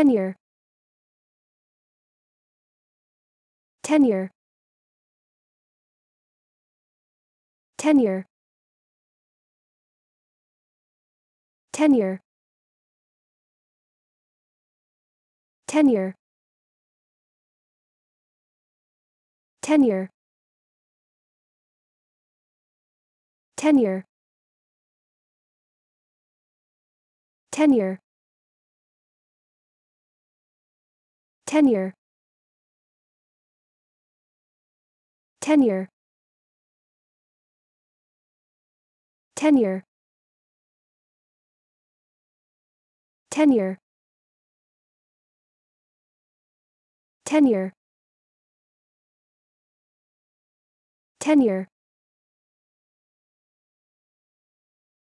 tenure tenure tenure tenure tenure tenure tenure tenure tenure tenure tenure tenure tenure tenure